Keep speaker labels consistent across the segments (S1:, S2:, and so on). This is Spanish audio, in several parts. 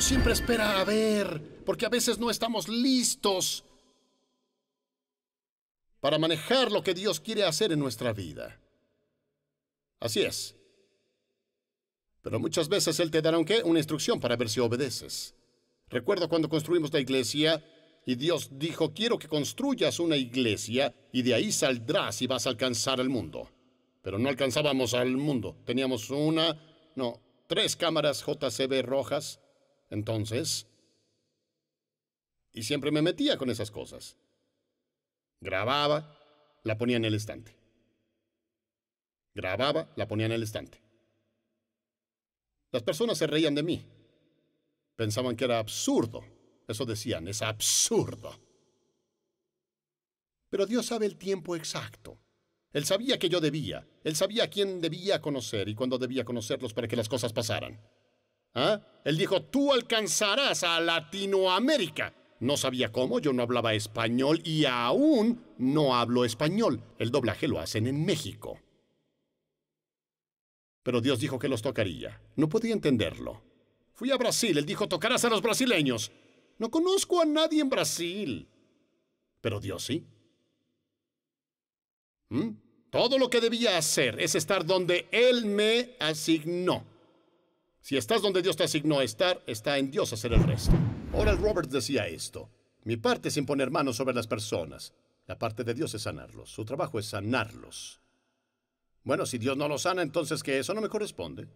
S1: siempre espera a ver, porque a veces no estamos listos para manejar lo que Dios quiere hacer en nuestra vida. Así es. Pero muchas veces Él te dará un una instrucción para ver si obedeces. Recuerdo cuando construimos la iglesia y Dios dijo, quiero que construyas una iglesia y de ahí saldrás y vas a alcanzar al mundo. Pero no alcanzábamos al mundo. Teníamos una, no, tres cámaras JCB rojas entonces... Y siempre me metía con esas cosas. Grababa, la ponía en el estante. Grababa, la ponía en el estante. Las personas se reían de mí. Pensaban que era absurdo. Eso decían, es absurdo. Pero Dios sabe el tiempo exacto. Él sabía que yo debía. Él sabía a quién debía conocer y cuándo debía conocerlos para que las cosas pasaran. ¿Ah? Él dijo, tú alcanzarás a Latinoamérica. No sabía cómo, yo no hablaba español y aún no hablo español. El doblaje lo hacen en México. Pero Dios dijo que los tocaría. No podía entenderlo. Fui a Brasil, él dijo, tocarás a los brasileños. No conozco a nadie en Brasil. Pero Dios sí. ¿Mm? Todo lo que debía hacer es estar donde Él me asignó. Si estás donde Dios te asignó a estar, está en Dios hacer el resto. Oral Roberts decía esto. Mi parte es imponer manos sobre las personas. La parte de Dios es sanarlos. Su trabajo es sanarlos. Bueno, si Dios no los sana, entonces que eso no me corresponde.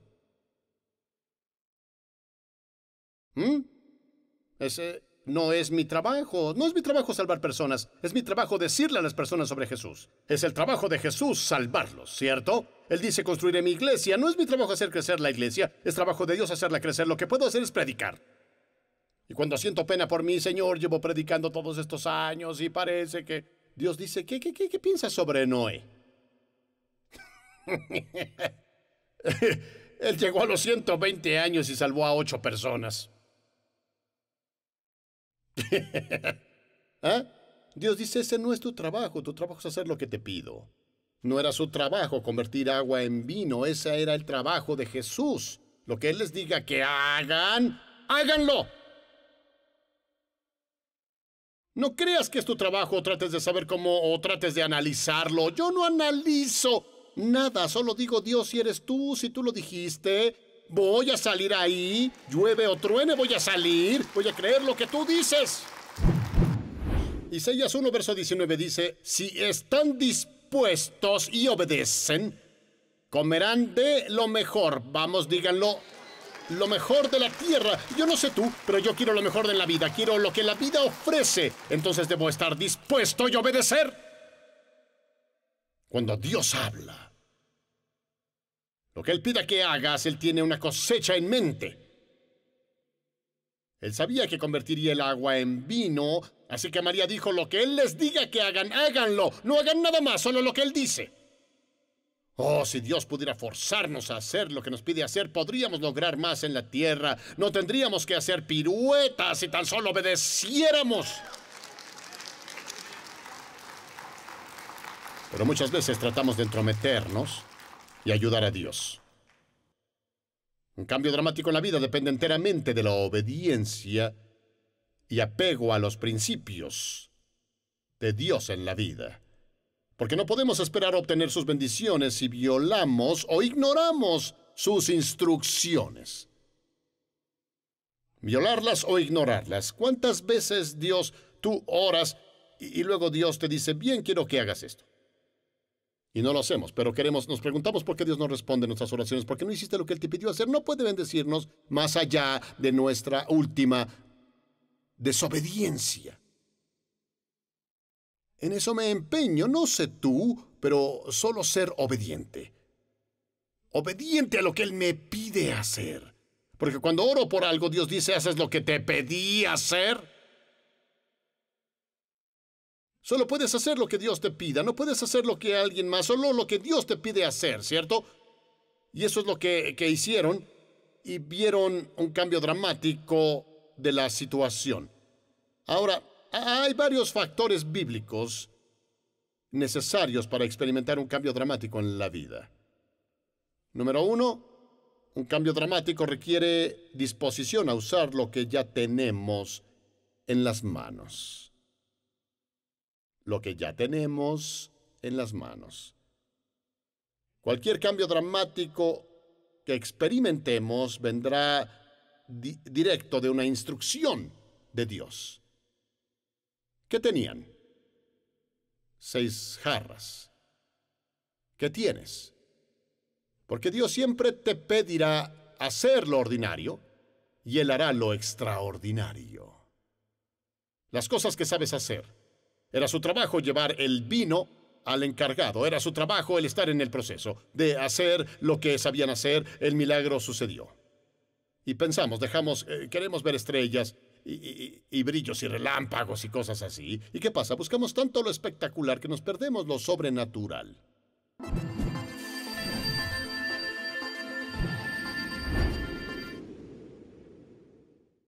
S1: ¿Mm? Ese no es mi trabajo. No es mi trabajo salvar personas. Es mi trabajo decirle a las personas sobre Jesús. Es el trabajo de Jesús salvarlos, ¿cierto? Él dice, construiré mi iglesia. No es mi trabajo hacer crecer la iglesia, es trabajo de Dios hacerla crecer. Lo que puedo hacer es predicar. Y cuando siento pena por mí, Señor, llevo predicando todos estos años y parece que Dios dice, ¿qué, qué, qué, qué piensas sobre Noé? Él llegó a los 120 años y salvó a ocho personas. ¿Ah? Dios dice, ese no es tu trabajo, tu trabajo es hacer lo que te pido. No era su trabajo convertir agua en vino, ese era el trabajo de Jesús. Lo que Él les diga que hagan, háganlo. No creas que es tu trabajo o trates de saber cómo o trates de analizarlo. Yo no analizo nada, solo digo Dios si eres tú, si tú lo dijiste. Voy a salir ahí, llueve o truene, voy a salir, voy a creer lo que tú dices. Isaías 1, verso 19 dice, si están dispuestos dispuestos y obedecen, comerán de lo mejor, vamos, díganlo, lo mejor de la tierra. Yo no sé tú, pero yo quiero lo mejor de la vida, quiero lo que la vida ofrece. Entonces debo estar dispuesto y obedecer. Cuando Dios habla, lo que Él pida que hagas, Él tiene una cosecha en mente. Él sabía que convertiría el agua en vino Así que María dijo, lo que Él les diga que hagan, háganlo. No hagan nada más, solo lo que Él dice. Oh, si Dios pudiera forzarnos a hacer lo que nos pide hacer, podríamos lograr más en la tierra. No tendríamos que hacer piruetas si tan solo obedeciéramos. Pero muchas veces tratamos de entrometernos y ayudar a Dios. Un cambio dramático en la vida depende enteramente de la obediencia y apego a los principios de Dios en la vida. Porque no podemos esperar obtener sus bendiciones si violamos o ignoramos sus instrucciones. Violarlas o ignorarlas. ¿Cuántas veces Dios tú oras y, luego Dios te dice, bien, quiero que hagas esto? Y no lo hacemos, pero queremos, nos preguntamos por qué Dios no responde a nuestras oraciones, porque no hiciste lo que Él te pidió hacer. No puede bendecirnos más allá de nuestra última desobediencia. En eso me empeño, no sé tú, pero solo ser obediente. Obediente a lo que Él me pide hacer. Porque cuando oro por algo, Dios dice, haces lo que te pedí hacer. Solo puedes hacer lo que Dios te pida, no puedes hacer lo que alguien más, solo lo que Dios te pide hacer, ¿cierto? Y eso es lo que, que hicieron y vieron un cambio dramático de la situación. Ahora, hay varios factores bíblicos necesarios para experimentar un cambio dramático en la vida. Número uno, un cambio dramático requiere disposición a usar lo que ya tenemos en las manos. Lo que ya tenemos en las manos. Cualquier cambio dramático que experimentemos vendrá directo de una instrucción de Dios. ¿Qué tenían? Seis jarras. ¿Qué tienes? Porque Dios siempre te pedirá hacer lo ordinario y Él hará lo extraordinario. Las cosas que sabes hacer. Era su trabajo llevar el vino al encargado. Era su trabajo el estar en el proceso de hacer lo que sabían hacer. El milagro sucedió y pensamos, dejamos, eh, queremos ver estrellas y, y, brillos y relámpagos y cosas así. ¿Y qué pasa? Buscamos tanto lo espectacular que nos perdemos lo sobrenatural.